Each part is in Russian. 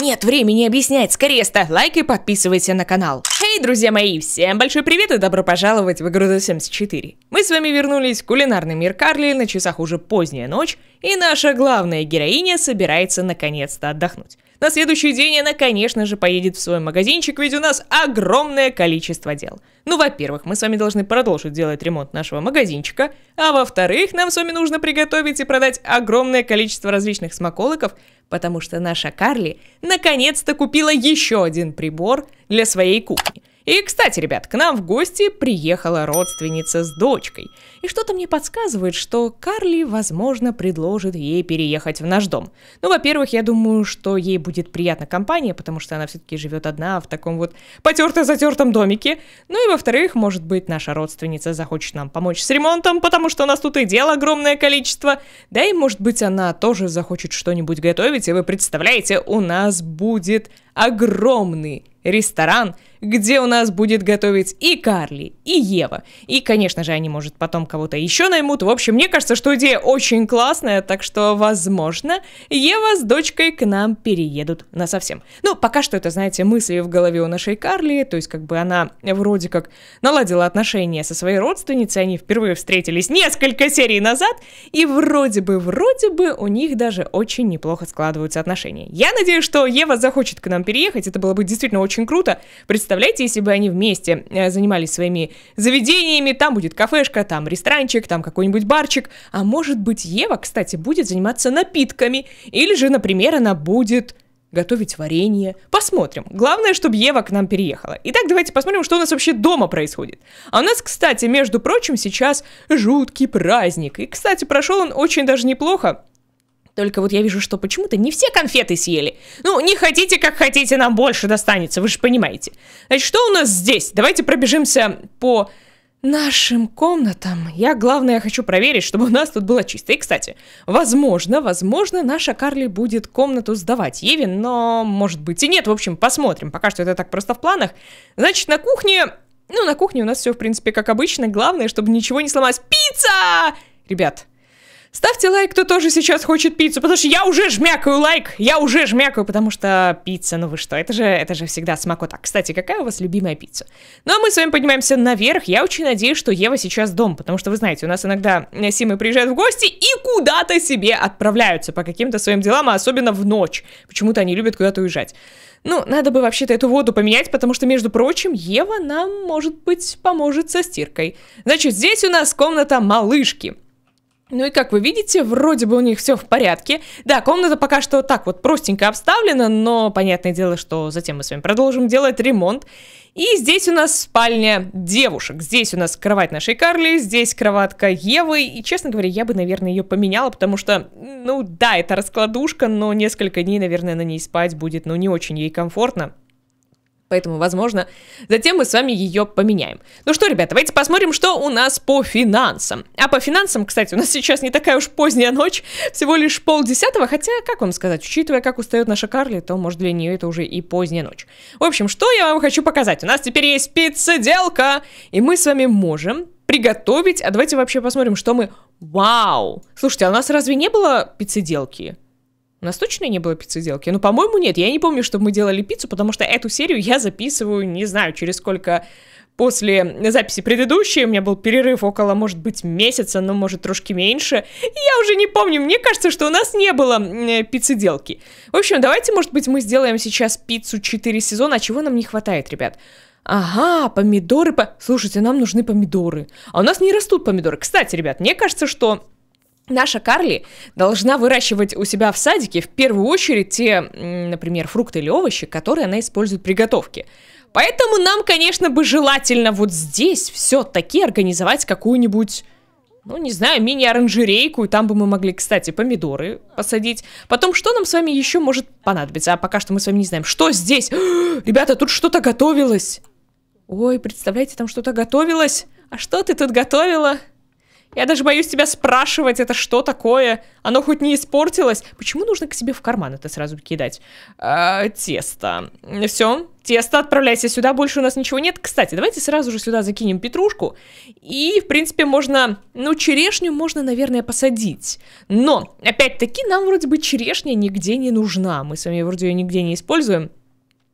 Нет времени объяснять, скорее ставь лайк и подписывайся на канал. Эй, друзья мои, всем большой привет и добро пожаловать в игру The Sims Мы с вами вернулись в кулинарный мир Карли, на часах уже поздняя ночь, и наша главная героиня собирается наконец-то отдохнуть. На следующий день она, конечно же, поедет в свой магазинчик, ведь у нас огромное количество дел. Ну, во-первых, мы с вами должны продолжить делать ремонт нашего магазинчика, а во-вторых, нам с вами нужно приготовить и продать огромное количество различных смаколиков, потому что наша Карли наконец-то купила еще один прибор для своей кухни. И, кстати, ребят, к нам в гости приехала родственница с дочкой. И что-то мне подсказывает, что Карли, возможно, предложит ей переехать в наш дом. Ну, во-первых, я думаю, что ей будет приятна компания, потому что она все-таки живет одна в таком вот потерто-затертом домике. Ну и, во-вторых, может быть, наша родственница захочет нам помочь с ремонтом, потому что у нас тут и дело огромное количество. Да и, может быть, она тоже захочет что-нибудь готовить, и вы представляете, у нас будет огромный ресторан – где у нас будет готовить и Карли, и Ева. И, конечно же, они, может, потом кого-то еще наймут. В общем, мне кажется, что идея очень классная, так что, возможно, Ева с дочкой к нам переедут на совсем. Ну, пока что это, знаете, мысли в голове у нашей Карли, то есть как бы она вроде как наладила отношения со своей родственницей, они впервые встретились несколько серий назад, и вроде бы, вроде бы у них даже очень неплохо складываются отношения. Я надеюсь, что Ева захочет к нам переехать, это было бы действительно очень круто. Представь представляете, если бы они вместе э, занимались своими заведениями, там будет кафешка, там ресторанчик, там какой-нибудь барчик, а может быть Ева, кстати, будет заниматься напитками, или же, например, она будет готовить варенье. Посмотрим. Главное, чтобы Ева к нам переехала. Итак, давайте посмотрим, что у нас вообще дома происходит. А у нас, кстати, между прочим, сейчас жуткий праздник. И, кстати, прошел он очень даже неплохо. Только вот я вижу, что почему-то не все конфеты съели. Ну, не хотите, как хотите, нам больше достанется, вы же понимаете. Значит, что у нас здесь? Давайте пробежимся по нашим комнатам. Я, главное, хочу проверить, чтобы у нас тут было чисто. И, кстати, возможно, возможно, наша Карли будет комнату сдавать Еве, но, может быть, и нет. В общем, посмотрим. Пока что это так просто в планах. Значит, на кухне... Ну, на кухне у нас все, в принципе, как обычно. Главное, чтобы ничего не сломалось. Пицца! Ребят, Ставьте лайк, кто тоже сейчас хочет пиццу, потому что я уже жмякаю лайк, я уже жмякаю, потому что пицца, ну вы что, это же, это же всегда смакота. Кстати, какая у вас любимая пицца? Ну а мы с вами поднимаемся наверх, я очень надеюсь, что Ева сейчас дома, потому что вы знаете, у нас иногда Симы приезжают в гости и куда-то себе отправляются по каким-то своим делам, а особенно в ночь. Почему-то они любят куда-то уезжать. Ну, надо бы вообще-то эту воду поменять, потому что, между прочим, Ева нам, может быть, поможет со стиркой. Значит, здесь у нас комната малышки. Ну и как вы видите, вроде бы у них все в порядке. Да, комната пока что так вот простенько обставлена, но понятное дело, что затем мы с вами продолжим делать ремонт. И здесь у нас спальня девушек. Здесь у нас кровать нашей Карли, здесь кроватка Евы. И, честно говоря, я бы, наверное, ее поменяла, потому что, ну да, это раскладушка, но несколько дней, наверное, на ней спать будет, ну, не очень ей комфортно. Поэтому, возможно, затем мы с вами ее поменяем. Ну что, ребята, давайте посмотрим, что у нас по финансам. А по финансам, кстати, у нас сейчас не такая уж поздняя ночь, всего лишь полдесятого, хотя, как вам сказать, учитывая, как устает наша Карли, то, может, для нее это уже и поздняя ночь. В общем, что я вам хочу показать? У нас теперь есть пиццеделка, и мы с вами можем приготовить... А давайте вообще посмотрим, что мы... Вау! Слушайте, а у нас разве не было пиццеделки? У нас точно не было пиццеделки? Ну, по-моему, нет. Я не помню, чтобы мы делали пиццу, потому что эту серию я записываю, не знаю, через сколько после записи предыдущей. У меня был перерыв около, может быть, месяца, но, может, трошки меньше. И я уже не помню. Мне кажется, что у нас не было э, пиццеделки. В общем, давайте, может быть, мы сделаем сейчас пиццу 4 сезона. А чего нам не хватает, ребят? Ага, помидоры... По... Слушайте, нам нужны помидоры. А у нас не растут помидоры. Кстати, ребят, мне кажется, что Наша Карли должна выращивать у себя в садике в первую очередь те, например, фрукты или овощи, которые она использует при готовке. Поэтому нам, конечно, бы желательно вот здесь все-таки организовать какую-нибудь ну, не знаю, мини-оранжерейку, и там бы мы могли, кстати, помидоры посадить. Потом, что нам с вами еще может понадобиться? А пока что мы с вами не знаем, что здесь. Ребята, тут что-то готовилось. Ой, представляете, там что-то готовилось. А что ты тут готовила? Я даже боюсь тебя спрашивать, это что такое? Оно хоть не испортилось? Почему нужно к себе в карман это сразу кидать? А, тесто. Все, тесто, отправляйся сюда, больше у нас ничего нет. Кстати, давайте сразу же сюда закинем петрушку. И, в принципе, можно, ну, черешню можно, наверное, посадить. Но, опять-таки, нам вроде бы черешня нигде не нужна. Мы с вами вроде ее нигде не используем.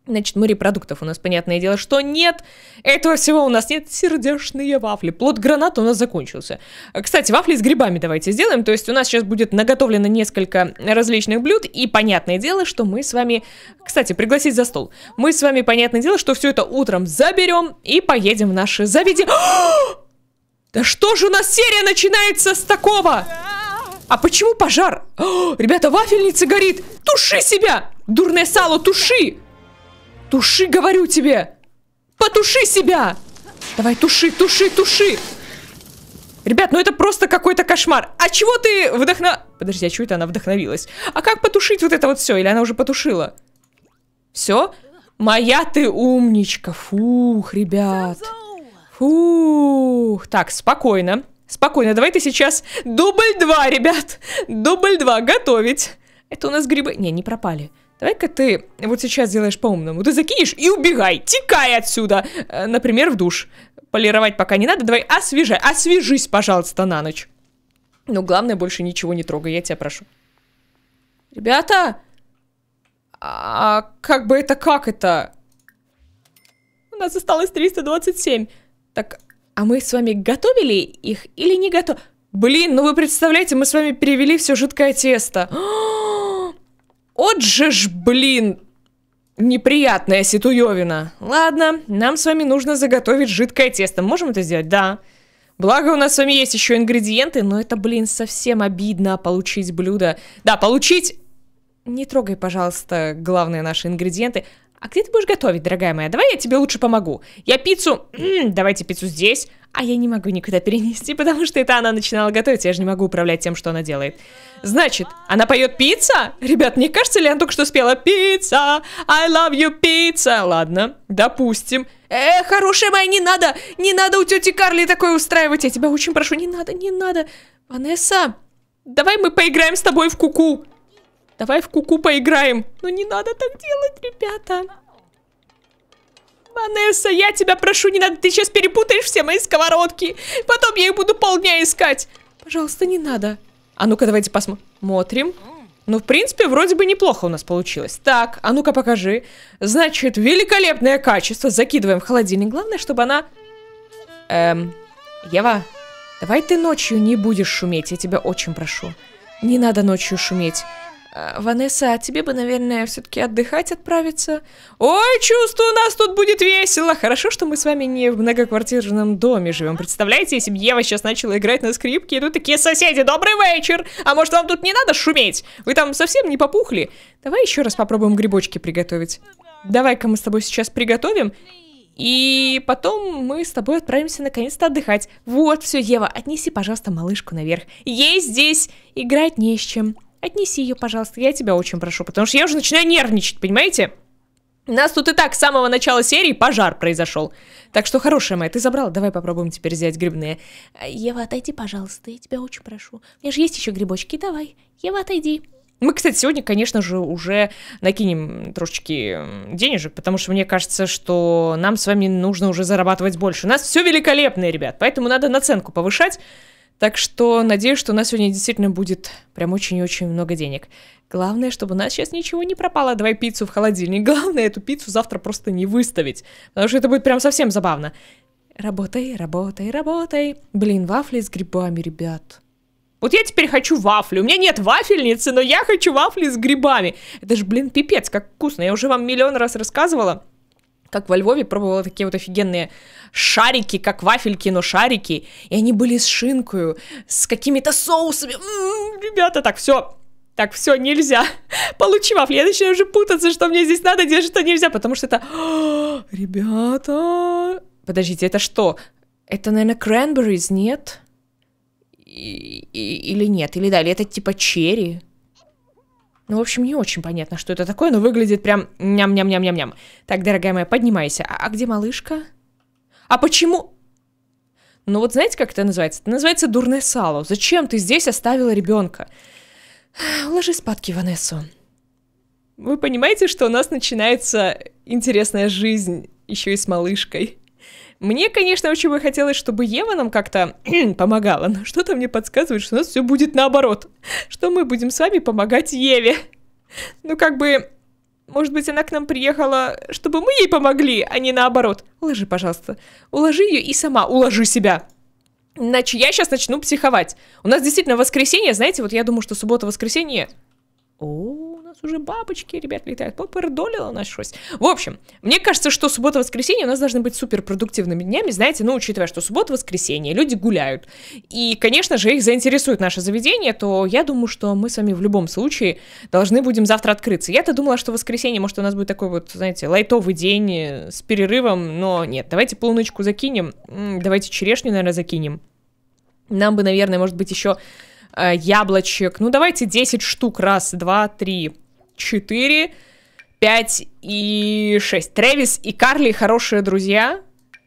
Значит, морепродуктов у нас, понятное дело, что нет. Этого всего у нас нет. Сердечные вафли. Плод граната у нас закончился. Кстати, вафли с грибами давайте сделаем. То есть у нас сейчас будет наготовлено несколько различных блюд. И понятное дело, что мы с вами... Кстати, пригласить за стол. Мы с вами, понятное дело, что все это утром заберем и поедем в наши заведения. да что же у нас серия начинается с такого? А почему пожар? О, ребята, вафельница горит! Туши себя! Дурное сало, туши! Туши, говорю тебе! Потуши себя! Давай, туши, туши, туши! Ребят, ну это просто какой-то кошмар. А чего ты вдохна... Подожди, а чего это она вдохновилась? А как потушить вот это вот все? Или она уже потушила? Все? Моя ты умничка. Фух, ребят. Фух. Так, спокойно. Спокойно, давай ты сейчас дубль два, ребят. Дубль два готовить. Это у нас грибы... Не, не пропали. Давай-ка ты вот сейчас сделаешь по-умному. Ты закинешь и убегай. Текай отсюда. Э, например, в душ. Полировать пока не надо. Давай освежай. Освежись, пожалуйста, на ночь. Но главное, больше ничего не трогай. Я тебя прошу. Ребята! А как бы это, как это? У нас осталось 327. Так, а мы с вами готовили их или не готовили? Блин, ну вы представляете, мы с вами перевели все жидкое тесто. О! От же ж, блин, неприятная ситуевина. Ладно, нам с вами нужно заготовить жидкое тесто. Можем это сделать? Да. Благо у нас с вами есть еще ингредиенты, но это, блин, совсем обидно получить блюдо. Да, получить... Не трогай, пожалуйста, главные наши ингредиенты а где ты будешь готовить, дорогая моя? Давай я тебе лучше помогу. Я пиццу... М -м, давайте пиццу здесь. А я не могу никуда перенести, потому что это она начинала готовить, я же не могу управлять тем, что она делает. Значит, она поет пицца? Ребят, мне кажется ли она только что спела пицца? I love you, пицца. Ладно, допустим. Э, хорошая моя, не надо, не надо у тети Карли такое устраивать. Я тебя очень прошу, не надо, не надо. Ванесса, давай мы поиграем с тобой в куку. -ку. Давай в куку -ку поиграем. Ну не надо так делать, ребята. Ванесса, я тебя прошу, не надо. Ты сейчас перепутаешь все мои сковородки. Потом я их буду полдня искать. Пожалуйста, не надо. А ну-ка, давайте посмотрим. Ну, в принципе, вроде бы неплохо у нас получилось. Так, а ну-ка покажи. Значит, великолепное качество. Закидываем в холодильник. Главное, чтобы она... Эм, Ева, давай ты ночью не будешь шуметь. Я тебя очень прошу. Не надо ночью шуметь. А, Ванесса, а тебе бы, наверное, все-таки отдыхать отправиться? Ой, чувствую, у нас тут будет весело. Хорошо, что мы с вами не в многоквартирном доме живем. Представляете, если бы Ева сейчас начала играть на скрипке, и тут такие соседи, добрый вечер. А может, вам тут не надо шуметь? Вы там совсем не попухли? Давай еще раз попробуем грибочки приготовить. Давай-ка мы с тобой сейчас приготовим. И потом мы с тобой отправимся наконец-то отдыхать. Вот, все, Ева, отнеси, пожалуйста, малышку наверх. Ей здесь играть не с чем. Отнеси ее, пожалуйста, я тебя очень прошу, потому что я уже начинаю нервничать, понимаете? У нас тут и так с самого начала серии пожар произошел. Так что, хорошая моя, ты забрала? Давай попробуем теперь взять грибные. Ева, отойди, пожалуйста, я тебя очень прошу. У меня же есть еще грибочки, давай. Ева, отойди. Мы, кстати, сегодня, конечно же, уже накинем трошечки денежек, потому что мне кажется, что нам с вами нужно уже зарабатывать больше. У нас все великолепное, ребят, поэтому надо наценку повышать. Так что надеюсь, что у нас сегодня действительно будет прям очень и очень много денег. Главное, чтобы у нас сейчас ничего не пропало. Давай пиццу в холодильник. Главное, эту пиццу завтра просто не выставить. Потому что это будет прям совсем забавно. Работай, работай, работай. Блин, вафли с грибами, ребят. Вот я теперь хочу вафли. У меня нет вафельницы, но я хочу вафли с грибами. Это же, блин, пипец, как вкусно. Я уже вам миллион раз рассказывала как во Львове пробовала такие вот офигенные шарики, как вафельки, но шарики, и они были с шинкою, с какими-то соусами. М-м, ребята, так, все, так, все, нельзя. Получи вафли. Я начинаю уже путаться, что мне здесь надо, где что нельзя, потому что это... Ребята... Подождите, это что? Это, наверное, кренберис, нет? И, и, или нет? Или да, или это типа черри? Ну, в общем, не очень понятно, что это такое, но выглядит прям ням-ням-ням-ням-ням. Так, дорогая моя, поднимайся. А, а где малышка? А почему... Ну вот знаете, как это называется? Это называется дурное сало. Зачем ты здесь оставила ребенка? Уложи спадки Ванессу. Вы понимаете, что у нас начинается интересная жизнь еще и с малышкой. Мне, конечно, очень бы хотелось, чтобы Ева нам как-то помогала, но что-то мне подсказывает, что у нас все будет наоборот. Что мы будем с вами помогать Еве. Ну, как бы, может быть, она к нам приехала, чтобы мы ей помогли, а не наоборот. Уложи, пожалуйста. Уложи ее и сама уложи себя. Иначе я сейчас начну психовать. У нас действительно воскресенье, знаете, вот я думаю, что суббота-воскресенье. О, нас уже бабочки, ребят, летают. Попардолила нас шось. В общем, мне кажется, что суббота-воскресенье у нас должны быть суперпродуктивными днями, знаете, ну, учитывая, что суббота-воскресенье, люди гуляют. И, конечно же, их заинтересует наше заведение, то я думаю, что мы с вами в любом случае должны будем завтра открыться. Я-то думала, что воскресенье, может, у нас будет такой вот, знаете, лайтовый день э, с перерывом, но нет. Давайте полуночку закинем, давайте черешню, наверное, закинем. Нам бы, наверное, может быть, еще э, яблочек. Ну, давайте 10 штук. Раз, два, три, 4, 5 и 6. Трэвис и Карли хорошие друзья.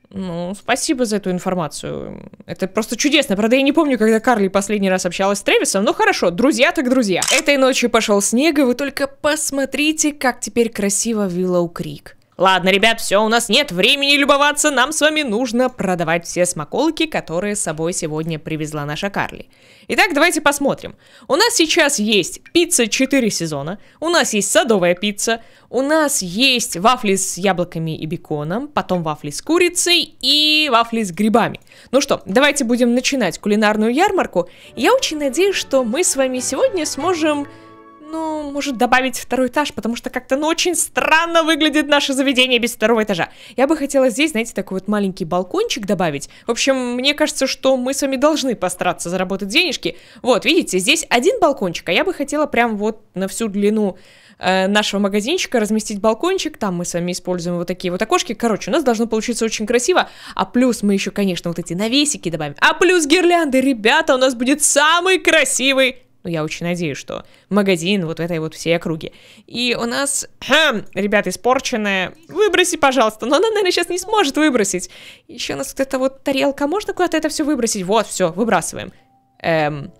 Ну, спасибо за эту информацию. Это просто чудесно. Правда, я не помню, когда Карли последний раз общалась с Трэвисом, но ну, хорошо, друзья так друзья. Этой ночью пошел снег, и вы только посмотрите, как теперь красиво Виллоу Крик. Ладно, ребят, все, у нас нет времени любоваться, нам с вами нужно продавать все смаколки, которые с собой сегодня привезла наша Карли. Итак, давайте посмотрим. У нас сейчас есть пицца 4 сезона, у нас есть садовая пицца, у нас есть вафли с яблоками и беконом, потом вафли с курицей и вафли с грибами. Ну что, давайте будем начинать кулинарную ярмарку. Я очень надеюсь, что мы с вами сегодня сможем ну, может добавить второй этаж, потому что как-то ну очень странно выглядит наше заведение без второго этажа. Я бы хотела здесь, знаете, такой вот маленький балкончик добавить. В общем, мне кажется, что мы с вами должны постараться заработать денежки. Вот, видите, здесь один балкончик, а я бы хотела прям вот на всю длину э, нашего магазинчика разместить балкончик, там мы с вами используем вот такие вот окошки, короче, у нас должно получиться очень красиво, а плюс мы еще, конечно, вот эти навесики добавим, а плюс гирлянды, ребята, у нас будет самый красивый ну, я очень надеюсь, что магазин вот в этой вот всей округе. И у нас, хм, ребята, испорченная, выброси, пожалуйста. Но она, наверное, сейчас не сможет выбросить. Еще у нас вот эта вот тарелка, можно куда-то это все выбросить? Вот, все, выбрасываем. Эм,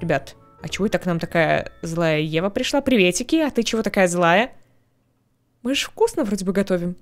ребят, а чего это к нам такая злая Ева пришла? Приветики, а ты чего такая злая? Мы же вкусно вроде бы готовим.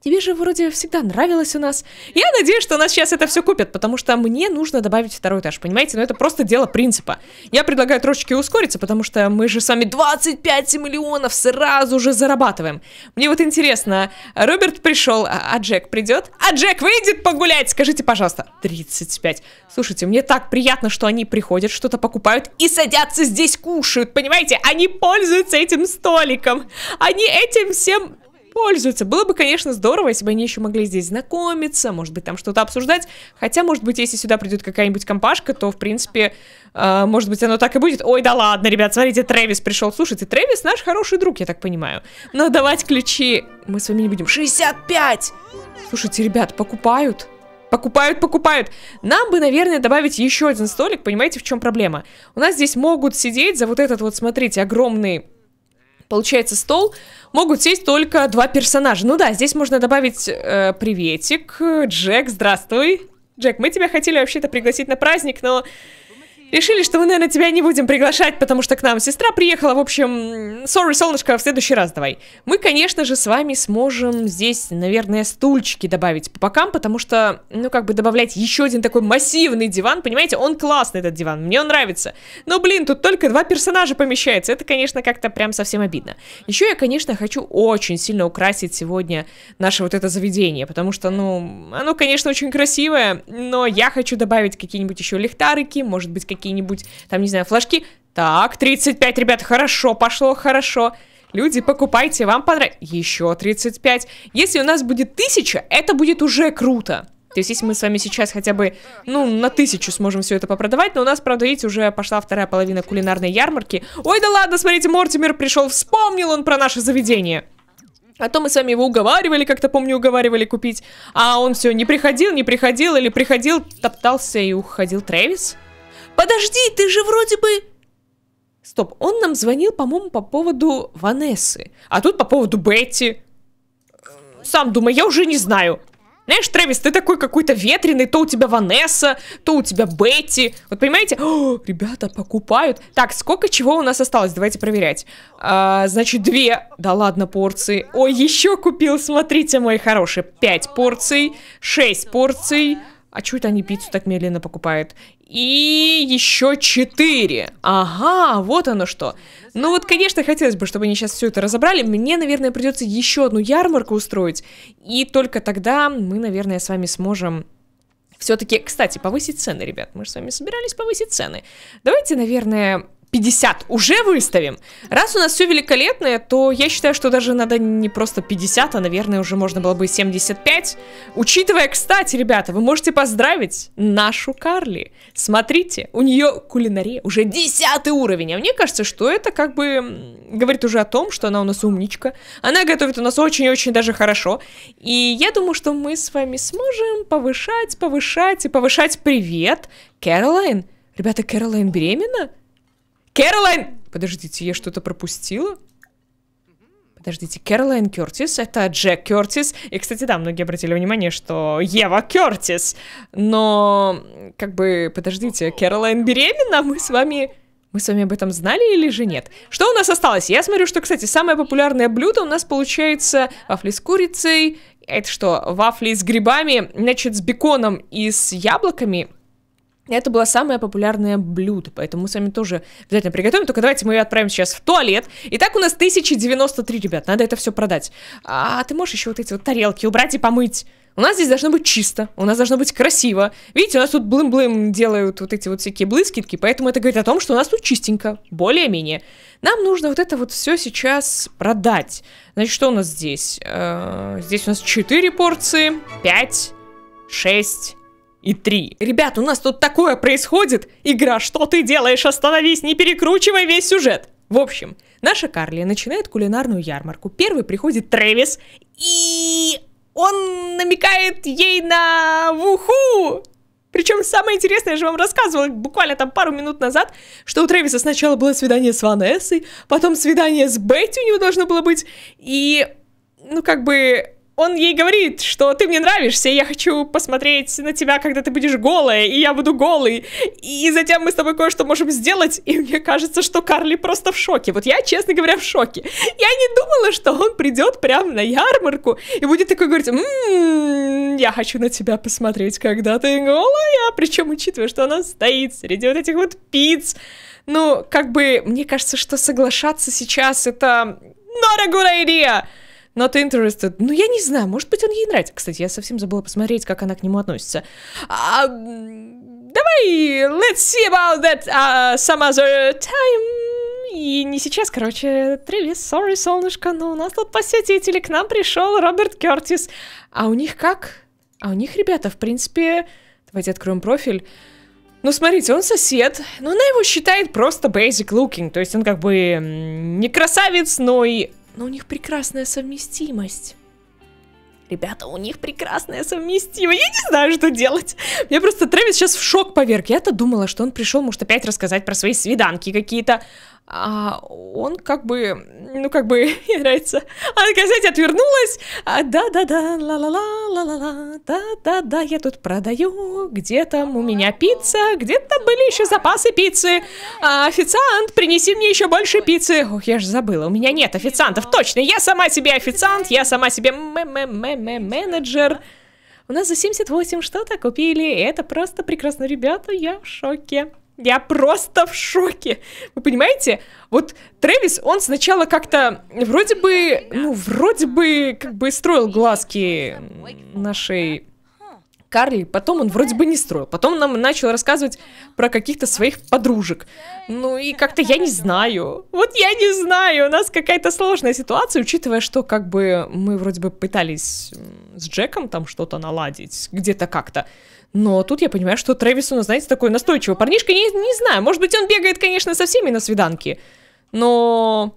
Тебе же вроде всегда нравилось у нас. Я надеюсь, что у нас сейчас это все купят, потому что мне нужно добавить второй этаж, понимаете? Но это просто дело принципа. Я предлагаю трошечки ускориться, потому что мы же с вами 25 миллионов сразу же зарабатываем. Мне вот интересно, Роберт пришел, а, а Джек придет? А Джек выйдет погулять, скажите, пожалуйста. 35. Слушайте, мне так приятно, что они приходят, что-то покупают и садятся здесь, кушают, понимаете? Они пользуются этим столиком. Они этим всем пользуются. Было бы, конечно, здорово, если бы они еще могли здесь знакомиться, может быть, там что-то обсуждать. Хотя, может быть, если сюда придет какая-нибудь компашка, то, в принципе, э, может быть, оно так и будет. Ой, да ладно, ребят, смотрите, Трэвис пришел. Слушайте, Трэвис наш хороший друг, я так понимаю. Но давать ключи мы с вами не будем. 65! Слушайте, ребят, покупают. Покупают, покупают. Нам бы, наверное, добавить еще один столик. Понимаете, в чем проблема? У нас здесь могут сидеть за вот этот вот, смотрите, огромный получается, стол, могут сесть только два персонажа. Ну да, здесь можно добавить э, приветик. Джек, здравствуй. Джек, мы тебя хотели вообще-то пригласить на праздник, но Решили, что мы, наверное, тебя не будем приглашать, потому что к нам сестра приехала. В общем, sorry, солнышко, в следующий раз давай. Мы, конечно же, с вами сможем здесь, наверное, стульчики добавить по бокам, потому что, ну, как бы добавлять еще один такой массивный диван, понимаете? Он классный, этот диван, мне он нравится. Но, блин, тут только два персонажа помещается. Это, конечно, как-то прям совсем обидно. Еще я, конечно, хочу очень сильно украсить сегодня наше вот это заведение, потому что, ну, оно, конечно, очень красивое, но я хочу добавить какие-нибудь еще лихтарики, может быть, какие то какие-нибудь, там, не знаю, флажки. Так, 35, ребят, хорошо, пошло хорошо. Люди, покупайте, вам понравится. Еще 35. Если у нас будет 1000, это будет уже круто. То есть, если мы с вами сейчас хотя бы, ну, на тысячу сможем все это попродавать, но у нас, правда, видите, уже пошла вторая половина кулинарной ярмарки. Ой, да ладно, смотрите, Мортимер пришел, вспомнил он про наше заведение. А то мы с вами его уговаривали, как-то помню, уговаривали купить. А он все не приходил, не приходил, или приходил, топтался и уходил Трэвис. Подожди, ты же вроде бы... Стоп, он нам звонил, по-моему, по поводу Ванессы. А тут по поводу Бетти. Сам думаю, я уже не знаю. Знаешь, Трэвис, ты такой какой-то ветреный, то у тебя Ванесса, то у тебя Бетти. Вот понимаете? О, ребята покупают. Так, сколько чего у нас осталось? Давайте проверять. А, значит, две, да ладно, порции. Ой, еще купил, смотрите, мой хороший. Пять порций, шесть порций, а чего это они пиццу так медленно покупают? И еще четыре. Ага, вот оно что. Ну вот, конечно, хотелось бы, чтобы они сейчас все это разобрали. Мне, наверное, придется еще одну ярмарку устроить. И только тогда мы, наверное, с вами сможем все-таки, кстати, повысить цены, ребят. Мы же с вами собирались повысить цены. Давайте, наверное, 50 уже выставим. Раз у нас все великолепное, то я считаю, что даже надо не просто 50, а, наверное, уже можно было бы 75. Учитывая, кстати, ребята, вы можете поздравить нашу Карли. Смотрите, у нее кулинария уже 10 уровень. А мне кажется, что это как бы говорит уже о том, что она у нас умничка. Она готовит у нас очень-очень даже хорошо. И я думаю, что мы с вами сможем повышать, повышать и повышать привет. Кэролайн. Ребята, Кэролайн беременна? Кэролайн... Подождите, я что-то пропустила? Подождите, Кэролайн Кёртис это Джек Кёртис. И, кстати, да, многие обратили внимание, что Ева Кёртис, Но, как бы, подождите, Кэролайн беременна, мы с вами... Мы с вами об этом знали или же нет? Что у нас осталось? Я смотрю, что, кстати, самое популярное блюдо у нас получается вафли с курицей. Это что, вафли с грибами, значит, с беконом и с яблоками. Это было самое популярное блюдо, поэтому мы с вами тоже обязательно приготовим. Только давайте мы ее отправим сейчас в туалет. Итак, у нас 1093, ребят, надо это все продать. А ты можешь еще вот эти вот тарелки убрать и помыть? У нас здесь должно быть чисто, у нас должно быть красиво. Видите, у нас тут блым-блым делают вот эти вот всякие блыскитки, поэтому это говорит о том, что у нас тут чистенько, более-менее. Нам нужно вот это вот все сейчас продать. Значит, что у нас здесь? Э, здесь у нас 4 порции, 5, 6, и 3. Ребят, у нас тут такое происходит! Игра, что ты делаешь? Остановись, не перекручивай весь сюжет! В общем, наша Карли начинает кулинарную ярмарку. Первый приходит Трэвис, и он намекает ей на вуху! Причем самое интересное, я же вам рассказывала буквально там пару минут назад, что у Трэвиса сначала было свидание с Ванессой, потом свидание с Бетти у него должно было быть, и, ну, как бы, он ей говорит, что ты мне нравишься, я хочу посмотреть на тебя, когда ты будешь голая, и я буду голый, и затем мы с тобой кое-что можем сделать, и мне кажется, что Карли просто в шоке. Вот я, честно говоря, в шоке. Я не думала, что он придет прямо на ярмарку и будет такой говорить, «М-м, я хочу на тебя посмотреть, когда ты голая, причем учитывая, что она стоит среди вот этих вот пиц. Ну, как бы, мне кажется, что соглашаться сейчас это... Not a good idea! Not interested. Ну, я не знаю, может быть, он ей нравится. Кстати, я совсем забыла посмотреть, как она к нему относится. А, давай, let's see about that uh, some other time. И не сейчас, короче, Тревис, sorry, солнышко, но у нас тут посетители, к нам пришел Роберт Кертис. А у них как? А у них, ребята, в принципе... Давайте откроем профиль. Ну, смотрите, он сосед, но она его считает просто basic looking, то есть он как бы не красавец, но и но у них прекрасная совместимость. Ребята, у них прекрасная совместимость. Я не знаю, что делать. Мне просто Трэвис сейчас в шок поверг. Я-то думала, что он пришел, может, опять рассказать про свои свиданки какие-то а он как бы, ну как бы, мне нравится. Она такая, знаете, отвернулась, а, да-да-да, ла-ла-ла, ла-ла-ла, да-да-да, я тут продаю, где там у меня пицца, где-то были еще запасы пиццы, а, официант, принеси мне еще больше пиццы. Ох, я же забыла, у меня нет официантов, точно, я сама себе официант, я сама себе менеджер. У нас за 78 что-то купили, это просто прекрасно, ребята, я в шоке. Я просто в шоке. Вы понимаете? Вот Трэвис, он сначала как-то вроде бы, ну, вроде бы как бы строил глазки нашей Карли, потом он вроде бы не строил. Потом нам начал рассказывать про каких-то своих подружек. Ну и как-то я не знаю. Вот я не знаю, у нас какая-то сложная ситуация, учитывая, что как бы мы вроде бы пытались с Джеком там что-то наладить, где-то как-то. Но тут я понимаю, что Трэвис у нас, знаете, такой настойчивый парнишка. Я не, не знаю, может быть, он бегает, конечно, со всеми на свиданки, Но...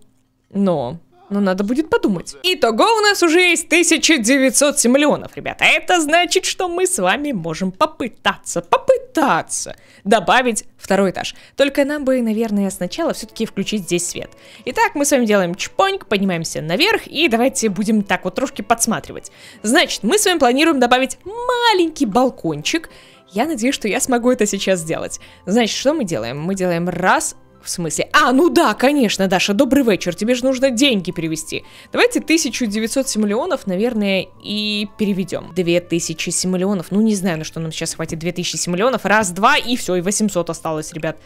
Но... Но надо будет подумать. Итого у нас уже есть 1907 миллионов, ребята. Это значит, что мы с вами можем попытаться, попытаться добавить второй этаж. Только нам бы, наверное, сначала все-таки включить здесь свет. Итак, мы с вами делаем чпоньк, поднимаемся наверх и давайте будем так вот трошки подсматривать. Значит, мы с вами планируем добавить маленький балкончик. Я надеюсь, что я смогу это сейчас сделать. Значит, что мы делаем? Мы делаем раз, в смысле? А, ну да, конечно, Даша, добрый вечер, тебе же нужно деньги перевести. Давайте 1900 миллионов, наверное, и переведем. 2000 миллионов, ну не знаю, на что нам сейчас хватит 2000 миллионов. Раз, два, и все, и 800 осталось, ребят.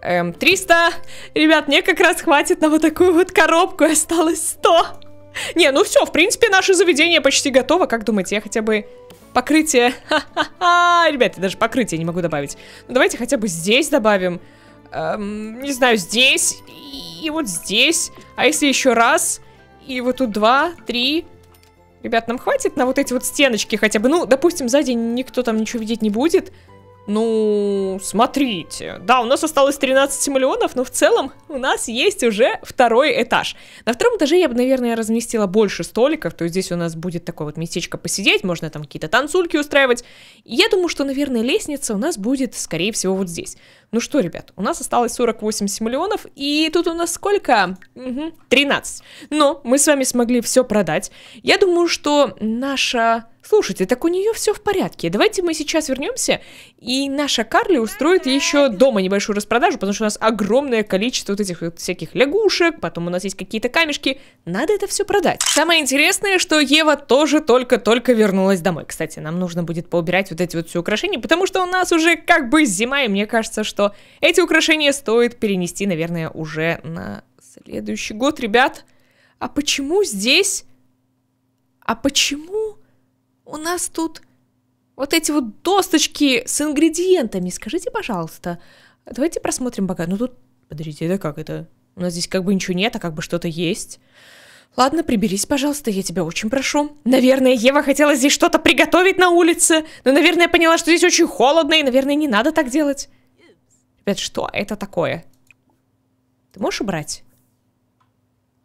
Эм, 300, ребят, мне как раз хватит на вот такую вот коробку, и осталось 100. Не, ну все, в принципе, наше заведение почти готово. Как думаете, я хотя бы покрытие... Ха-ха-ха, ребят, я даже покрытие не могу добавить. Ну давайте хотя бы здесь добавим эм, не знаю, здесь и, и вот здесь. А если еще раз? И вот тут два, три. Ребят, нам хватит на вот эти вот стеночки хотя бы. Ну, допустим, сзади никто там ничего видеть не будет. Ну, смотрите. Да, у нас осталось 13 миллионов, но в целом у нас есть уже второй этаж. На втором этаже я бы, наверное, разместила больше столиков, то есть здесь у нас будет такое вот местечко посидеть, можно там какие-то танцульки устраивать. Я думаю, что, наверное, лестница у нас будет, скорее всего, вот здесь. Ну что, ребят, у нас осталось 48 80 миллионов, и тут у нас сколько? Угу, 13. Но мы с вами смогли все продать. Я думаю, что наша Слушайте, так у нее все в порядке. Давайте мы сейчас вернемся, и наша Карли устроит еще дома небольшую распродажу, потому что у нас огромное количество вот этих вот всяких лягушек, потом у нас есть какие-то камешки. Надо это все продать. Самое интересное, что Ева тоже только-только вернулась домой. Кстати, нам нужно будет поубирать вот эти вот все украшения, потому что у нас уже как бы зима, и мне кажется, что эти украшения стоит перенести, наверное, уже на следующий год, ребят. А почему здесь... А почему у нас тут вот эти вот досточки с ингредиентами. Скажите, пожалуйста, давайте просмотрим богат. Ну тут, подождите, это как это? У нас здесь как бы ничего нет, а как бы что-то есть. Ладно, приберись, пожалуйста, я тебя очень прошу. Наверное, Ева хотела здесь что-то приготовить на улице, но, ну, наверное, поняла, что здесь очень холодно, и, наверное, не надо так делать. Ребят, что это такое? Ты можешь убрать?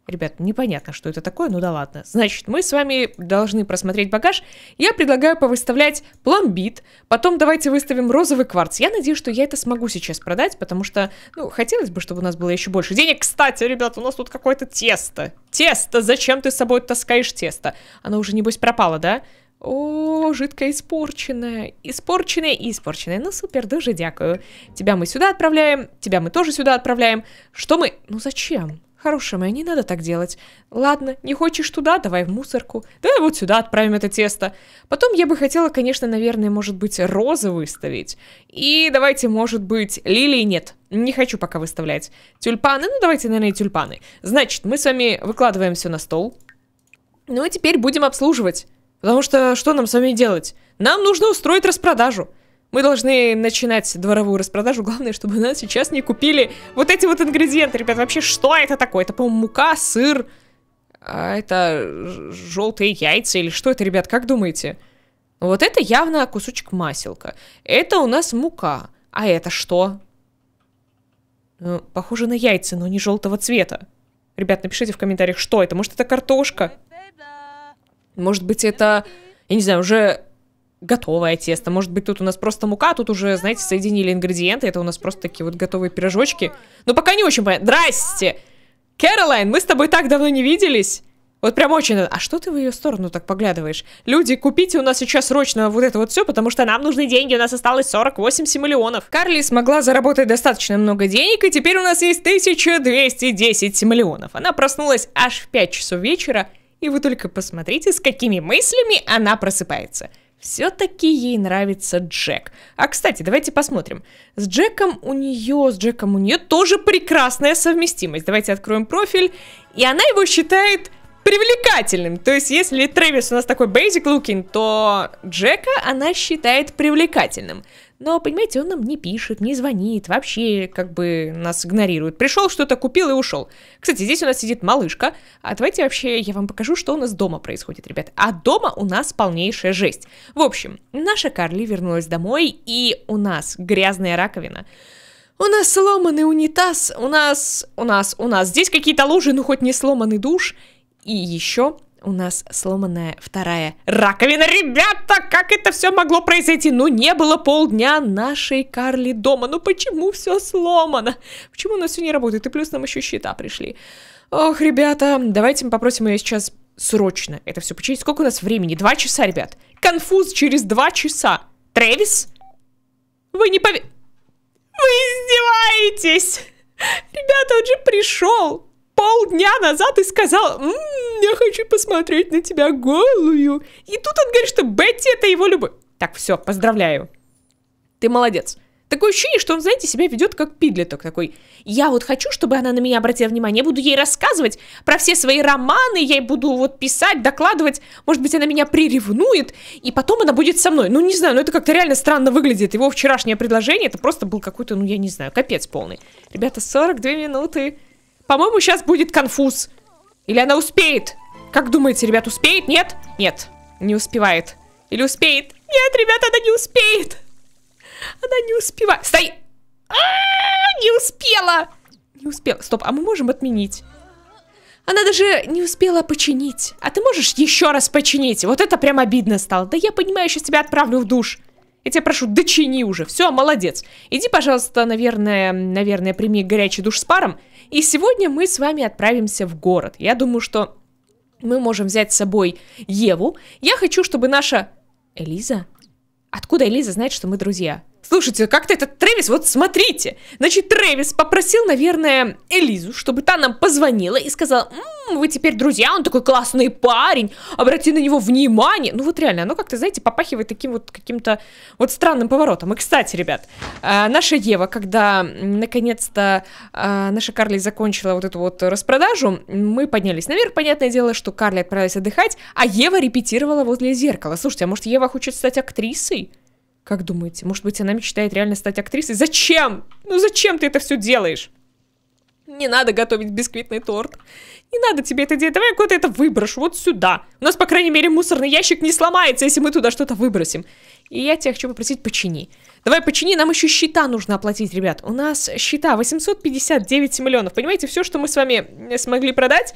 Ребят, непонятно, что это такое, ну да ладно. Значит, мы с вами должны просмотреть багаж. Я предлагаю повыставлять пломбит, потом давайте выставим розовый кварц. Я надеюсь, что я это смогу сейчас продать, потому что, ну, хотелось бы, чтобы у нас было еще больше денег. Кстати, ребят, у нас тут какое-то тесто. Тесто, зачем ты с собой таскаешь тесто? Оно уже, небось, пропало, да? О, жидкое испорченное. Испорченное и испорченное. Ну, супер, дуже дякую. Тебя мы сюда отправляем, тебя мы тоже сюда отправляем. Что мы... Ну, зачем? «Хорошая моя, не надо так делать. Ладно, не хочешь туда, давай в мусорку. Давай вот сюда отправим это тесто. Потом я бы хотела, конечно, наверное, может быть, розы выставить. И давайте, может быть, лилии нет. Не хочу пока выставлять. Тюльпаны, ну давайте, наверное, тюльпаны. Значит, мы с вами выкладываем все на стол. Ну и теперь будем обслуживать. Потому что что нам с вами делать? Нам нужно устроить распродажу. Мы должны начинать дворовую распродажу. Главное, чтобы нас сейчас не купили вот эти вот ингредиенты. Ребят, вообще, что это такое? Это, по-моему, мука, сыр. А это желтые яйца или что это, ребят? Как думаете? Вот это явно кусочек маселка. Это у нас мука. А это что? Ну, похоже на яйца, но не желтого цвета. Ребят, напишите в комментариях, что это. Может, это картошка? Может быть, это... Я не знаю, уже готовое тесто. Может быть, тут у нас просто мука, тут уже, знаете, соединили ингредиенты. Это у нас просто такие вот готовые пирожочки. Но пока не очень понятно. Здрасте! Кэролайн, мы с тобой так давно не виделись. Вот прям очень... А что ты в ее сторону так поглядываешь? Люди, купите у нас сейчас срочно вот это вот все, потому что нам нужны деньги, у нас осталось 48 миллионов. Карли смогла заработать достаточно много денег, и теперь у нас есть 1210 миллионов. Она проснулась аж в 5 часов вечера, и вы только посмотрите, с какими мыслями она просыпается. Все-таки ей нравится Джек. А, кстати, давайте посмотрим. С Джеком у нее, с Джеком у нее тоже прекрасная совместимость. Давайте откроем профиль. И она его считает привлекательным. То есть, если Трэвис у нас такой basic looking, то Джека она считает привлекательным. Но, понимаете, он нам не пишет, не звонит, вообще как бы нас игнорирует. Пришел, что-то купил и ушел. Кстати, здесь у нас сидит малышка. А давайте вообще я вам покажу, что у нас дома происходит, ребят. А дома у нас полнейшая жесть. В общем, наша Карли вернулась домой, и у нас грязная раковина. У нас сломанный унитаз, у нас, у нас, у нас здесь какие-то лужи, ну хоть не сломанный душ. И еще у нас сломанная вторая раковина. Ребята, как это все могло произойти? Ну, не было полдня нашей Карли дома. Ну, почему все сломано? Почему у нас все не работает? И плюс нам еще счета пришли. Ох, ребята, давайте мы попросим ее сейчас срочно это все починить. Сколько у нас времени? Два часа, ребят. Конфуз через два часа. Тревис, Вы не пове... Вы издеваетесь! Ребята, он же пришел! полдня назад и сказал, «М -м, я хочу посмотреть на тебя голую. И тут он говорит, что Бетти это его любовь. Так, все, поздравляю. Ты молодец. Такое ощущение, что он, знаете, себя ведет как пидлеток такой. Я вот хочу, чтобы она на меня обратила внимание. Я буду ей рассказывать про все свои романы, я ей буду вот писать, докладывать. Может быть, она меня приревнует, и потом она будет со мной. Ну, не знаю, ну это как-то реально странно выглядит. Его вчерашнее предложение, это просто был какой-то, ну, я не знаю, капец полный. Ребята, 42 минуты. По-моему, сейчас будет конфуз. Или она успеет? Как думаете, ребят, успеет? Нет? Нет, не успевает. Или успеет? Нет, ребят, она не успеет. Она не успевает. Стой! А -а -а, не успела! Не успела. Стоп, а мы можем отменить? Она даже не успела починить. А ты можешь еще раз починить? Вот это прям обидно стало. Да я понимаю, сейчас тебя отправлю в душ. Я тебя прошу, дочини уже. Все, молодец. Иди, пожалуйста, наверное, наверное, прими горячий душ с паром. И сегодня мы с вами отправимся в город. Я думаю, что мы можем взять с собой Еву. Я хочу, чтобы наша... Элиза? Откуда Элиза знает, что мы друзья? Слушайте, как-то этот Трэвис, вот смотрите. Значит, Трэвис попросил, наверное, Элизу, чтобы та нам позвонила и сказала, м вы теперь друзья, он такой классный парень, обрати на него внимание. Ну вот реально, оно как-то, знаете, попахивает таким вот каким-то вот странным поворотом. И, кстати, ребят, а, наша Ева, когда наконец-то а, наша Карли закончила вот эту вот распродажу, мы поднялись наверх, понятное дело, что Карли отправилась отдыхать, а Ева репетировала возле зеркала. Слушайте, а может Ева хочет стать актрисой? Как думаете, может быть, она мечтает реально стать актрисой? Зачем? Ну зачем ты это все делаешь? Не надо готовить бисквитный торт. Не надо тебе это делать. Давай куда-то это выброшу. Вот сюда. У нас, по крайней мере, мусорный ящик не сломается, если мы туда что-то выбросим. И я тебя хочу попросить, почини. Давай почини, нам еще счета нужно оплатить, ребят. У нас счета 859 миллионов. Понимаете, все, что мы с вами э, смогли продать,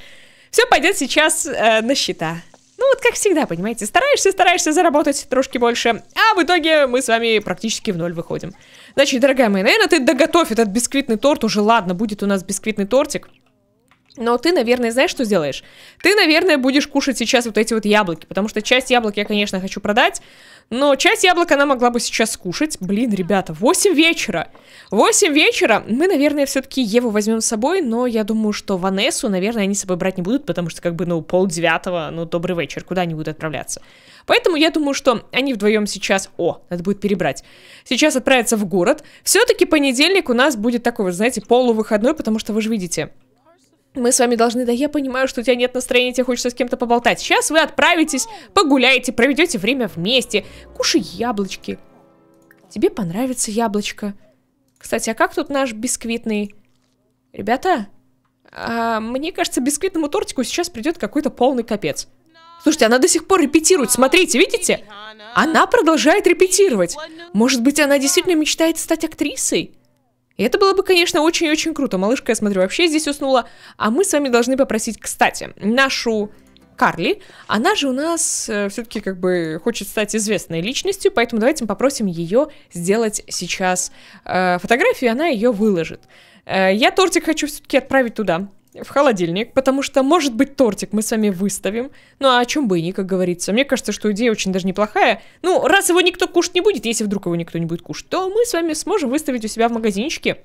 все пойдет сейчас э, на счета. Ну вот как всегда, понимаете, стараешься, стараешься заработать трошки больше, а в итоге мы с вами практически в ноль выходим. Значит, дорогая моя, наверное, ты доготовь этот бисквитный торт уже, ладно, будет у нас бисквитный тортик. Но ты, наверное, знаешь, что сделаешь? Ты, наверное, будешь кушать сейчас вот эти вот яблоки, потому что часть яблок я, конечно, хочу продать, но часть яблок она могла бы сейчас скушать. Блин, ребята, 8 вечера. 8 вечера. Мы, наверное, все-таки Еву возьмем с собой, но я думаю, что Ванессу, наверное, они с собой брать не будут, потому что как бы, ну, пол девятого, ну, добрый вечер, куда они будут отправляться. Поэтому я думаю, что они вдвоем сейчас... О, надо будет перебрать. Сейчас отправятся в город. Все-таки понедельник у нас будет такой, вы знаете, полувыходной, потому что вы же видите, мы с вами должны, да я понимаю, что у тебя нет настроения, тебе хочется с кем-то поболтать. Сейчас вы отправитесь, погуляете, проведете время вместе, кушай яблочки. Тебе понравится яблочко. Кстати, а как тут наш бисквитный? Ребята, а, мне кажется, бисквитному тортику сейчас придет какой-то полный капец. Слушайте, она до сих пор репетирует, смотрите, видите? Она продолжает репетировать. Может быть, она действительно мечтает стать актрисой? И это было бы, конечно, очень-очень круто. Малышка, я смотрю, вообще здесь уснула. А мы с вами должны попросить, кстати, нашу Карли. Она же у нас э, все-таки как бы хочет стать известной личностью, поэтому давайте попросим ее сделать сейчас э, фотографию, и она ее выложит. Э, я тортик хочу все-таки отправить туда в холодильник, потому что, может быть, тортик мы с вами выставим. Ну, а о чем бы и не, как говорится. Мне кажется, что идея очень даже неплохая. Ну, раз его никто кушать не будет, если вдруг его никто не будет кушать, то мы с вами сможем выставить у себя в магазинчике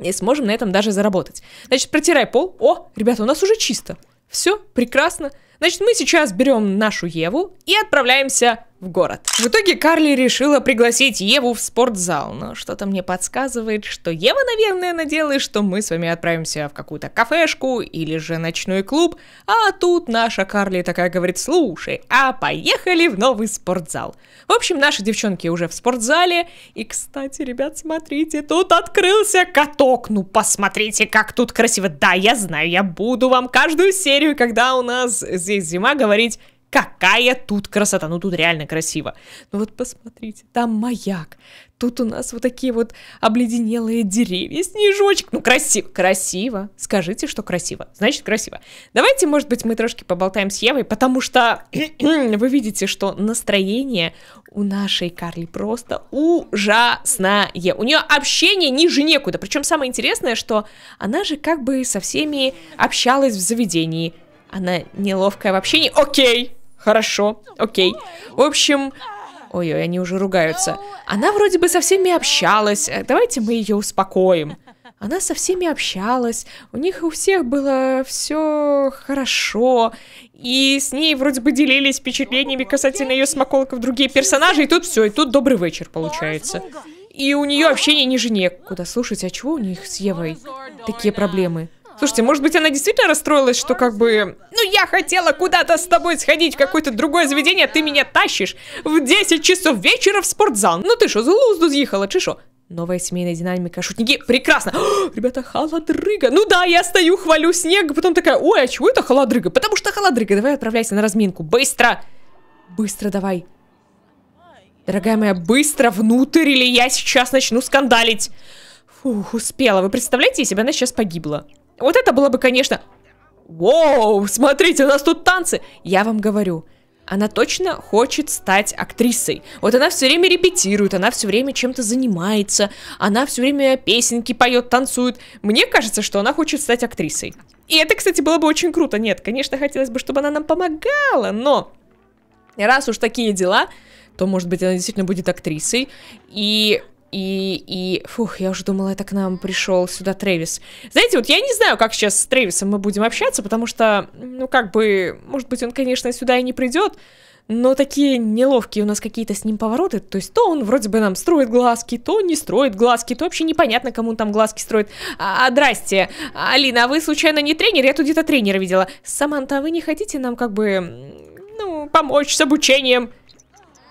и сможем на этом даже заработать. Значит, протирай пол. О, ребята, у нас уже чисто. Все прекрасно. Значит, мы сейчас берем нашу Еву и отправляемся в город. В итоге Карли решила пригласить Еву в спортзал, но что-то мне подсказывает, что Ева, наверное, наделает, что мы с вами отправимся в какую-то кафешку или же ночной клуб, а тут наша Карли такая говорит, слушай, а поехали в новый спортзал. В общем, наши девчонки уже в спортзале, и, кстати, ребят, смотрите, тут открылся каток, ну посмотрите, как тут красиво, да, я знаю, я буду вам каждую серию, когда у нас здесь зима, говорить Какая тут красота! Ну тут реально красиво. Ну вот посмотрите, там маяк. Тут у нас вот такие вот обледенелые деревья, снежочек. Ну красиво, красиво. Скажите, что красиво. Значит, красиво. Давайте, может быть, мы трошки поболтаем с Евой, потому что вы видите, что настроение у нашей Карли просто ужасное. У нее общение ниже некуда. Причем самое интересное, что она же как бы со всеми общалась в заведении. Она неловкая в общении. Окей, Хорошо, окей. В общем... Ой-ой, они уже ругаются. Она вроде бы со всеми общалась. Э, давайте мы ее успокоим. Она со всеми общалась, у них у всех было все хорошо, и с ней вроде бы делились впечатлениями касательно ее смоколков другие персонажи, и тут все, и тут добрый вечер получается. И у нее общение ниже Куда слушать? а чего у них с Евой такие проблемы? Слушайте, может быть, она действительно расстроилась, что как бы... Ну, я хотела куда-то с тобой сходить в какое-то другое заведение, а ты меня тащишь в 10 часов вечера в спортзал. Ну ты что, за лузду съехала, чи шо? Новая семейная динамика, шутники, прекрасно. О, ребята, холодрыга. Ну да, я стою, хвалю снег, потом такая, ой, а чего это холодрыга? Потому что холодрыга, давай отправляйся на разминку, быстро. Быстро давай. Дорогая моя, быстро внутрь, или я сейчас начну скандалить. Фух, успела. Вы представляете, если бы она сейчас погибла? Вот это было бы, конечно... Воу, смотрите, у нас тут танцы. Я вам говорю, она точно хочет стать актрисой. Вот она все время репетирует, она все время чем-то занимается, она все время песенки поет, танцует. Мне кажется, что она хочет стать актрисой. И это, кстати, было бы очень круто. Нет, конечно, хотелось бы, чтобы она нам помогала, но раз уж такие дела, то, может быть, она действительно будет актрисой. И и, и, фух, я уже думала, это к нам пришел сюда Трэвис. Знаете, вот я не знаю, как сейчас с Трэвисом мы будем общаться, потому что, ну, как бы, может быть, он, конечно, сюда и не придет, но такие неловкие у нас какие-то с ним повороты, то есть то он вроде бы нам строит глазки, то не строит глазки, то вообще непонятно, кому он там глазки строит. А, а здрасте, Алина, а вы случайно не тренер? Я тут где-то тренера видела. Саманта, а вы не хотите нам как бы, ну, помочь с обучением?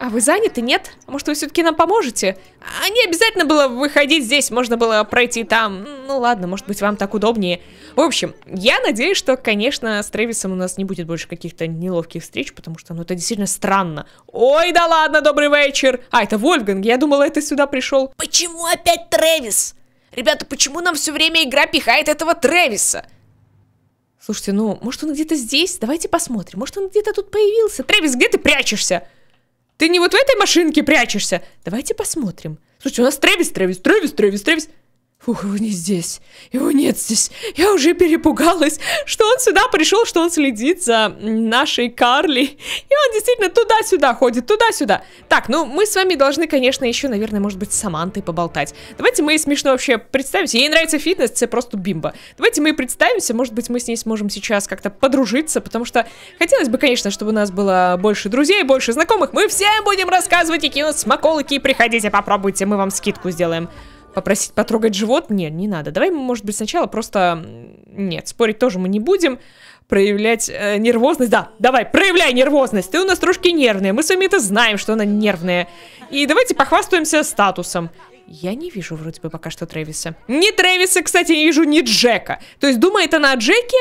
А вы заняты, нет? Может, вы все-таки нам поможете? А не обязательно было выходить здесь, можно было пройти там. Ну ладно, может быть, вам так удобнее. В общем, я надеюсь, что, конечно, с Трэвисом у нас не будет больше каких-то неловких встреч, потому что, ну, это действительно странно. Ой, да ладно, добрый вечер! А, это Вольфганг, я думала, это сюда пришел. Почему опять Трэвис? Ребята, почему нам все время игра пихает этого Трэвиса? Слушайте, ну, может он где-то здесь? Давайте посмотрим. Может он где-то тут появился? Трэвис, где ты прячешься? Ты не вот в этой машинке прячешься? Давайте посмотрим. Слушай, у нас Трэвис, Трэвис, Трэвис, Трэвис, Трэвис. Фух, его не здесь. Его нет здесь. Я уже перепугалась, что он сюда пришел, что он следит за нашей Карли. И он действительно туда-сюда ходит, туда-сюда. Так, ну мы с вами должны, конечно, еще, наверное, может быть, с Самантой поболтать. Давайте мы смешно вообще представимся. Ей нравится фитнес, это просто бимба. Давайте мы представимся, может быть, мы с ней сможем сейчас как-то подружиться, потому что хотелось бы, конечно, чтобы у нас было больше друзей, больше знакомых. Мы всем будем рассказывать, и у нас смаколыки. Приходите, попробуйте, мы вам скидку сделаем. Попросить потрогать живот? Нет, не надо. Давай, может быть, сначала просто... Нет, спорить тоже мы не будем. Проявлять э, нервозность. Да, давай, проявляй нервозность. Ты у нас трошки нервная. Мы с вами это знаем, что она нервная. И давайте похвастаемся статусом. Я не вижу вроде бы пока что Трэвиса. Не Трэвиса, кстати, не вижу, не Джека. То есть думает она о Джеке,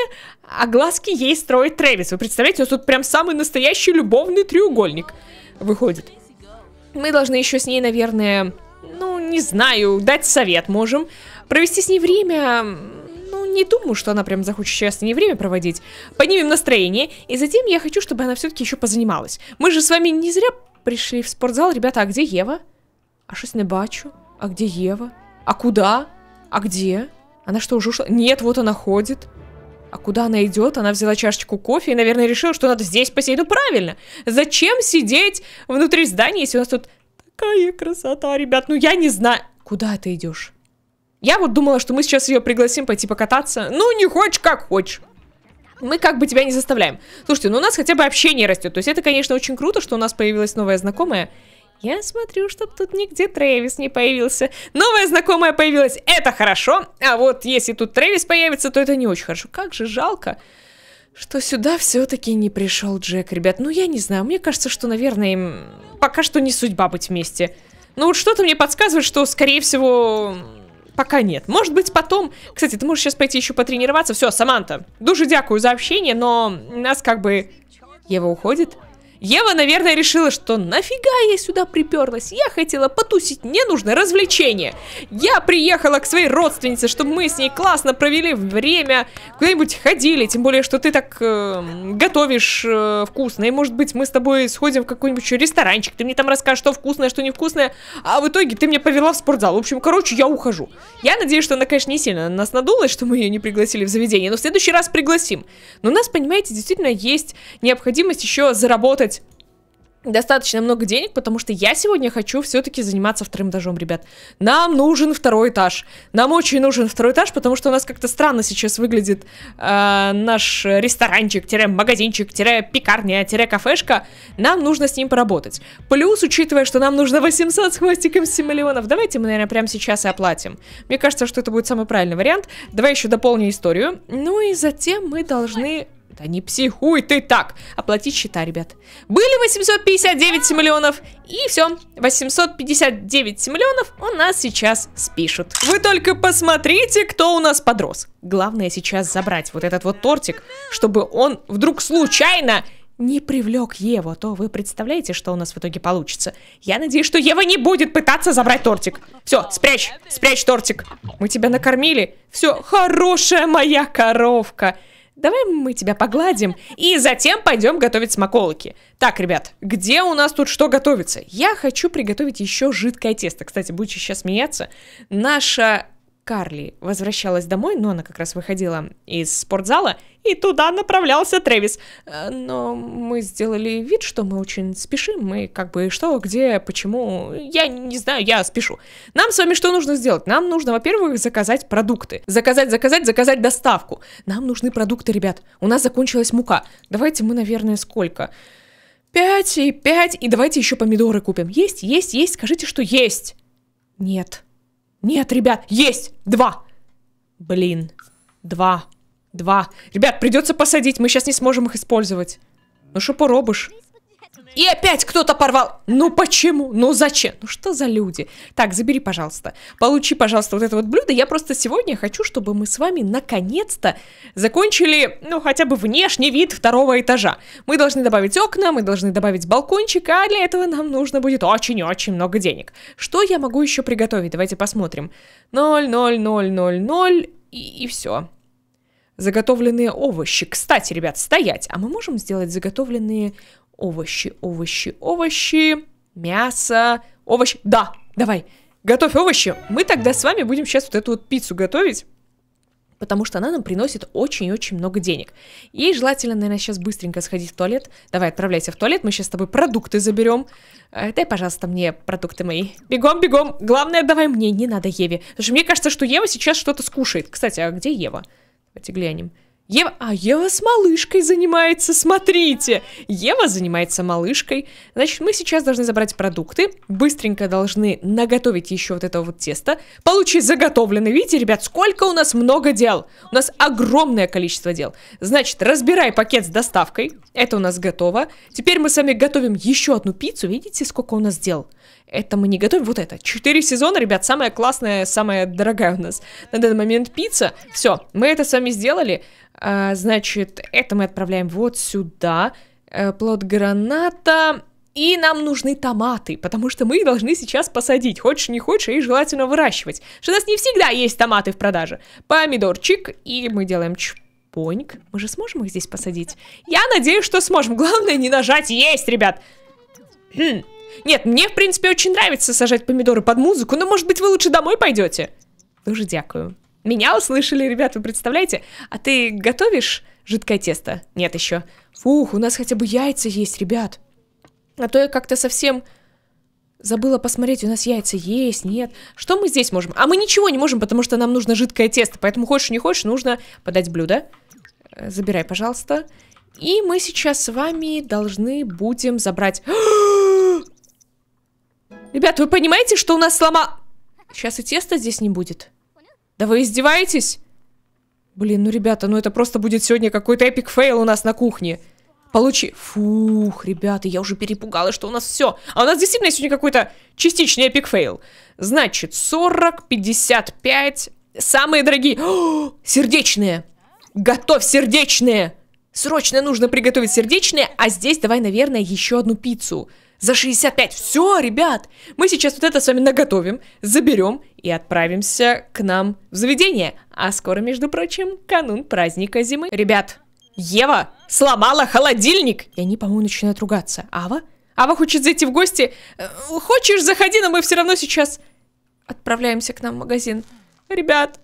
а глазки ей строит Трэвис. Вы представляете, у нас тут прям самый настоящий любовный треугольник выходит. Мы должны еще с ней, наверное, ну, не знаю, дать совет можем. Провести с ней время... Ну, не думаю, что она прям захочет сейчас с время проводить. Поднимем настроение, и затем я хочу, чтобы она все-таки еще позанималась. Мы же с вами не зря пришли в спортзал. Ребята, а где Ева? А что щось не бачу. А где Ева? А куда? А где? Она что, уже ушла? Нет, вот она ходит. А куда она идет? Она взяла чашечку кофе и, наверное, решила, что надо здесь посидеть. Ну, правильно. Зачем сидеть внутри здания, если у нас тут какая красота, ребят. Ну, я не знаю. Куда ты идешь? Я вот думала, что мы сейчас ее пригласим пойти покататься. Ну, не хочешь, как хочешь. Мы как бы тебя не заставляем. Слушайте, ну у нас хотя бы общение растет. То есть это, конечно, очень круто, что у нас появилась новая знакомая. Я смотрю, чтоб тут нигде Трэвис не появился. Новая знакомая появилась, это хорошо. А вот если тут Трэвис появится, то это не очень хорошо. Как же жалко что сюда все-таки не пришел Джек, ребят. Ну, я не знаю, мне кажется, что, наверное, пока что не судьба быть вместе. Ну, вот что-то мне подсказывает, что, скорее всего, пока нет. Может быть, потом... Кстати, ты можешь сейчас пойти еще потренироваться. Все, Саманта, дуже дякую за общение, но нас как бы... Ева уходит? Ева, наверное, решила, что нафига я сюда приперлась? Я хотела потусить, мне нужно развлечение. Я приехала к своей родственнице, чтобы мы с ней классно провели время, куда-нибудь ходили, тем более, что ты так э, готовишь э, вкусно. И, может быть, мы с тобой сходим в какой-нибудь ресторанчик, ты мне там расскажешь, что вкусное, что невкусное, а в итоге ты меня повела в спортзал. В общем, короче, я ухожу. Я надеюсь, что она, конечно, не сильно нас надулась, что мы ее не пригласили в заведение, но в следующий раз пригласим. Но у нас, понимаете, действительно есть необходимость еще заработать достаточно много денег, потому что я сегодня хочу все-таки заниматься вторым этажом, ребят. Нам нужен второй этаж. Нам очень нужен второй этаж, потому что у нас как-то странно сейчас выглядит э, наш ресторанчик-магазинчик-пекарня-кафешка. Нам нужно с ним поработать. Плюс, учитывая, что нам нужно 800 с хвостиком 7 миллионов, давайте мы, наверное, прямо сейчас и оплатим. Мне кажется, что это будет самый правильный вариант. Давай еще дополню историю. Ну и затем мы должны да не психуй ты так! Оплатить счета, ребят. Были 859 миллионов, и все. 859 миллионов у нас сейчас спишут. Вы только посмотрите, кто у нас подрос. Главное сейчас забрать вот этот вот тортик, чтобы он вдруг случайно не привлек Еву, а то вы представляете, что у нас в итоге получится. Я надеюсь, что Ева не будет пытаться забрать тортик. Все, спрячь, спрячь тортик. Мы тебя накормили. Все, хорошая моя коровка давай мы тебя погладим, и затем пойдем готовить смаколыки. Так, ребят, где у нас тут что готовится? Я хочу приготовить еще жидкое тесто. Кстати, будете сейчас смеяться, наша Карли возвращалась домой, но она как раз выходила из спортзала, и туда направлялся Трэвис. Э, но мы сделали вид, что мы очень спешим, мы как бы что, где, почему, я не знаю, я спешу. Нам с вами что нужно сделать? Нам нужно, во-первых, заказать продукты. Заказать, заказать, заказать доставку. Нам нужны продукты, ребят. У нас закончилась мука. Давайте мы, наверное, сколько? Пять и пять. и давайте еще помидоры купим. Есть, есть, есть, скажите, что есть. Нет. Нет, ребят, есть! Два! Блин, два, два. Ребят, придется посадить, мы сейчас не сможем их использовать. Ну что поробишь? И опять кто-то порвал. Ну почему? Ну зачем? Ну что за люди? Так, забери, пожалуйста. Получи, пожалуйста, вот это вот блюдо. Я просто сегодня хочу, чтобы мы с вами наконец-то закончили, ну, хотя бы внешний вид второго этажа. Мы должны добавить окна, мы должны добавить балкончик, а для этого нам нужно будет очень-очень много денег. Что я могу еще приготовить? Давайте посмотрим. 0, 0, 0, 0, 0 и, и все. Заготовленные овощи. Кстати, ребят, стоять. А мы можем сделать заготовленные Овощи, овощи, овощи, мясо, овощи. Да, давай, готовь овощи. Мы тогда с вами будем сейчас вот эту вот пиццу готовить потому что она нам приносит очень-очень много денег. Ей желательно, наверное, сейчас быстренько сходить в туалет. Давай, отправляйся в туалет, мы сейчас с тобой продукты заберем. Э, дай, пожалуйста, мне продукты мои. Бегом, бегом. Главное, давай мне, не надо Еве. Потому что мне кажется, что Ева сейчас что-то скушает. Кстати, а где Ева? Давайте глянем. Ева... А, Ева с малышкой занимается, смотрите! Ева занимается малышкой. Значит, мы сейчас должны забрать продукты, быстренько должны наготовить еще вот этого вот теста, получить заготовленный. Видите, ребят, сколько у нас много дел! У нас огромное количество дел. Значит, разбирай пакет с доставкой, это у нас готово. Теперь мы с вами готовим еще одну пиццу, видите, сколько у нас дел? Это мы не готовим, вот это. Четыре сезона, ребят, самая классная, самая дорогая у нас на данный момент пицца. Все, мы это с вами сделали. А, значит, это мы отправляем вот сюда. Э, плод граната. И нам нужны томаты, потому что мы должны сейчас посадить, хочешь не хочешь, и желательно выращивать. Что у нас не всегда есть томаты в продаже. Помидорчик, и мы делаем чпоньк. Мы же сможем их здесь посадить? Я надеюсь, что сможем. Главное не нажать есть, ребят. Хм. Нет, мне, в принципе, очень нравится сажать помидоры под музыку, но, может быть, вы лучше домой пойдете? Дуже дякую. Меня услышали, ребята, вы представляете? А ты готовишь жидкое тесто? Нет еще. Фух, у нас хотя бы яйца есть, ребят. А то я как-то совсем забыла посмотреть, у нас яйца есть, нет. Что мы здесь можем? А мы ничего не можем, потому что нам нужно жидкое тесто. Поэтому хочешь, не хочешь, нужно подать блюдо. Э, забирай, пожалуйста. И мы сейчас с вами должны будем забрать... Ребят, вы понимаете, что у нас слома... Сейчас и теста здесь не будет. Да вы издеваетесь? Блин, ну, ребята, ну это просто будет сегодня какой-то эпик фейл у нас на кухне. Получи... Фух, ребята, я уже перепугалась, что у нас все. А у нас действительно сегодня какой-то частичный эпик фейл. Значит, 40, 55... Самые дорогие... О, сердечные! Готовь сердечные! Срочно нужно приготовить сердечные, а здесь давай, наверное, еще одну пиццу за 65. Все, ребят, мы сейчас вот это с вами наготовим, заберем и отправимся к нам в заведение. А скоро, между прочим, канун праздника зимы. Ребят, Ева сломала холодильник. И они, по-моему, начинают ругаться. Ава? Ава хочет зайти в гости. Э, хочешь, заходи, но мы все равно сейчас отправляемся к нам в магазин. Ребят,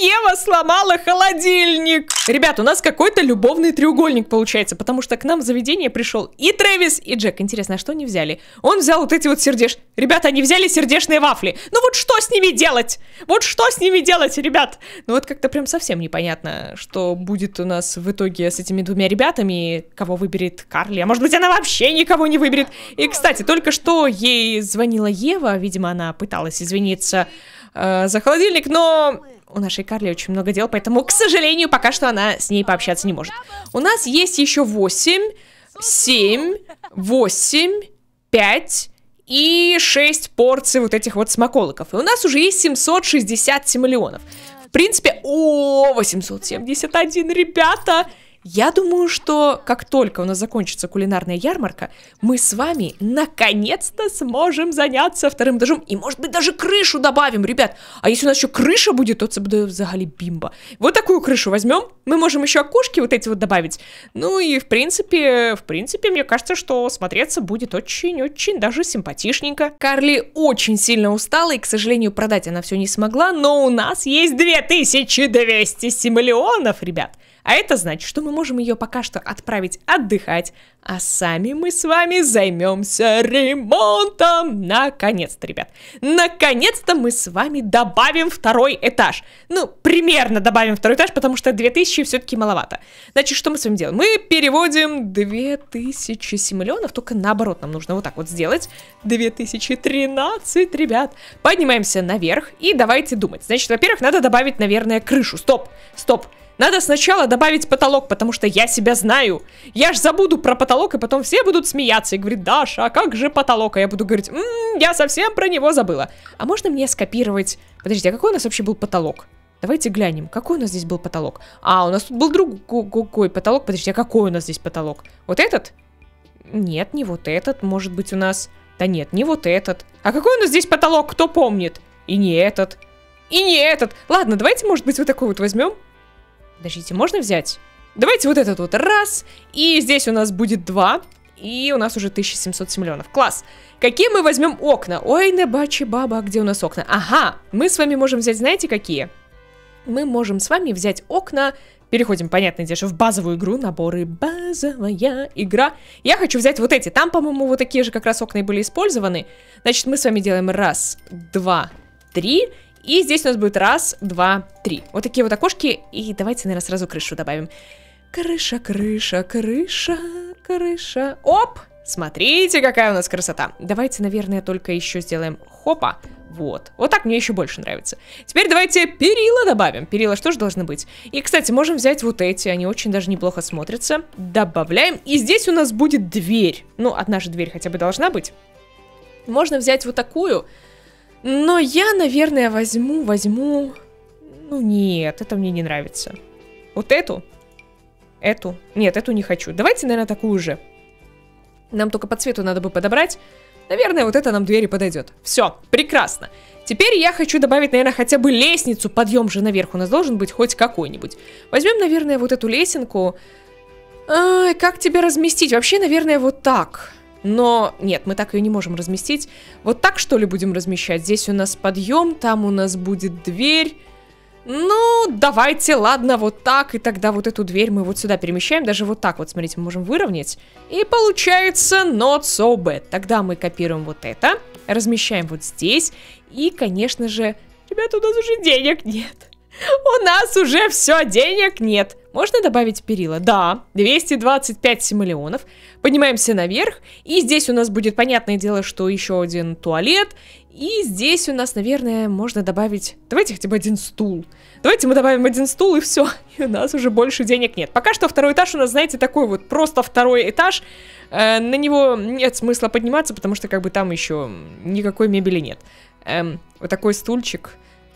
Ева сломала холодильник. Ребят, у нас какой-то любовный треугольник получается, потому что к нам в заведение пришел и Трэвис, и Джек. Интересно, а что они взяли? Он взял вот эти вот сердеш... Ребята, они взяли сердечные вафли. Ну вот что с ними делать? Вот что с ними делать, ребят? Ну вот как-то прям совсем непонятно, что будет у нас в итоге с этими двумя ребятами, кого выберет Карли, а может быть она вообще никого не выберет. И, кстати, только что ей звонила Ева, видимо, она пыталась извиниться э, за холодильник, но у нашей Карли очень много дел, поэтому, к сожалению, пока что она с ней пообщаться не может. У нас есть еще 8, 7, 8, 5 и 6 порций вот этих вот смаколоков. И у нас уже есть 767 миллионов. В принципе, о, 871, ребята! Я думаю, что как только у нас закончится кулинарная ярмарка, мы с вами наконец-то сможем заняться вторым этажом. И, может быть, даже крышу добавим, ребят. А если у нас еще крыша будет, то это будет, взагалі бімба. Вот такую крышу возьмем. Мы можем еще окошки вот эти вот добавить. Ну и, в принципе, в принципе, мне кажется, что смотреться будет очень-очень даже симпатичненько. Карли очень сильно устала, и, к сожалению, продать она все не смогла, но у нас есть 2200 миллионов, ребят. А это значит, что мы можем ее пока что отправить отдыхать, а сами мы с вами займемся ремонтом. Наконец-то, ребят. Наконец-то мы с вами добавим второй этаж. Ну, примерно добавим второй этаж, потому что 2000 все-таки маловато. Значит, что мы с вами делаем? Мы переводим 2007 миллионов, только наоборот нам нужно вот так вот сделать. 2013, ребят. Поднимаемся наверх и давайте думать. Значит, во-первых, надо добавить, наверное, крышу. Стоп, стоп. Надо сначала добавить потолок, потому что я себя знаю. Я ж забуду про потолок, и потом все будут смеяться и говорить, Даша, а как же потолок? А я буду говорить, ммм, я совсем про него забыла. А можно мне скопировать... Подожди, а какой у нас вообще был потолок? Давайте глянем, какой у нас здесь был потолок. А, у нас тут был другой потолок. Подожди, а какой у нас здесь потолок? Вот этот? Нет, не вот этот. Может быть, у нас... Да нет, не вот этот. А какой у нас здесь потолок, кто помнит? И не этот. И не этот. Ладно, давайте, может быть, вот такой вот возьмем. Подождите, можно взять? Давайте вот этот вот раз, и здесь у нас будет два, и у нас уже 1700 миллионов. Класс! Какие мы возьмем окна? Ой, небачи баба, а где у нас окна? Ага, мы с вами можем взять, знаете, какие? Мы можем с вами взять окна Переходим, понятное дело, в базовую игру, наборы «Базовая игра». Я хочу взять вот эти, там, по-моему, вот такие же как раз окна и были использованы. Значит, мы с вами делаем раз, два, три, и здесь у нас будет раз, два, три. Вот такие вот окошки. И давайте, наверное, сразу крышу добавим. Крыша, крыша, крыша, крыша. Оп! Смотрите, какая у нас красота. Давайте, наверное, только еще сделаем хопа. Вот. Вот так мне еще больше нравится. Теперь давайте перила добавим. Перила что же должны быть? И, кстати, можем взять вот эти. Они очень даже неплохо смотрятся. Добавляем. И здесь у нас будет дверь. Ну, одна же дверь хотя бы должна быть. Можно взять вот такую. Но я, наверное, возьму, возьму... Ну нет, это мне не нравится. Вот эту? Эту? Нет, эту не хочу. Давайте, наверное, такую же. Нам только по цвету надо бы подобрать. Наверное, вот это нам двери подойдет. Все, прекрасно. Теперь я хочу добавить, наверное, хотя бы лестницу. Подъем же наверх у нас должен быть хоть какой-нибудь. Возьмем, наверное, вот эту лесенку. А, как тебе разместить? Вообще, наверное, вот так. Но нет, мы так ее не можем разместить. Вот так что ли будем размещать? Здесь у нас подъем, там у нас будет дверь. Ну, давайте, ладно, вот так. И тогда вот эту дверь мы вот сюда перемещаем. Даже вот так вот, смотрите, мы можем выровнять. И получается not so bad. Тогда мы копируем вот это, размещаем вот здесь. И, конечно же... Ребята, у нас уже денег нет. У нас уже все, денег нет. Можно добавить перила? Да, 225 миллионов. Поднимаемся наверх, и здесь у нас будет, понятное дело, что еще один туалет, и здесь у нас, наверное, можно добавить... Давайте хотя бы один стул. Давайте мы добавим один стул, и все. И у нас уже больше денег нет. Пока что второй этаж у нас, знаете, такой вот просто второй этаж. Э, на него нет смысла подниматься, потому что как бы там еще никакой мебели нет. Эм, вот такой стульчик...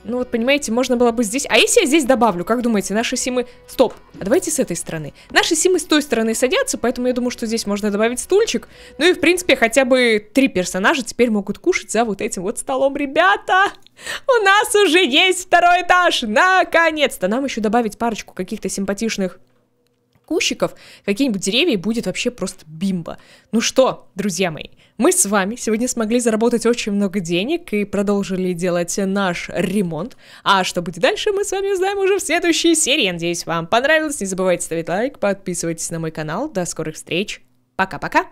Ну вот, понимаете, можно было бы здесь... А если я здесь добавлю, как думаете, наши симы... Стоп, а давайте с этой стороны. Наши симы с той стороны садятся, поэтому я думаю, что здесь можно добавить стульчик. Ну и, в принципе, хотя бы три персонажа теперь могут кушать за вот этим вот столом. Ребята, у нас уже есть второй этаж! Наконец-то! Нам еще добавить парочку каких-то симпатичных кущиков, какие-нибудь деревья, и будет вообще просто бимба. Ну что, друзья мои, мы с вами сегодня смогли заработать очень много денег и продолжили делать наш ремонт. А что будет дальше, мы с вами узнаем уже в следующей серии. Надеюсь, вам понравилось. Не забывайте ставить лайк, подписывайтесь на мой канал. До скорых встреч. Пока-пока.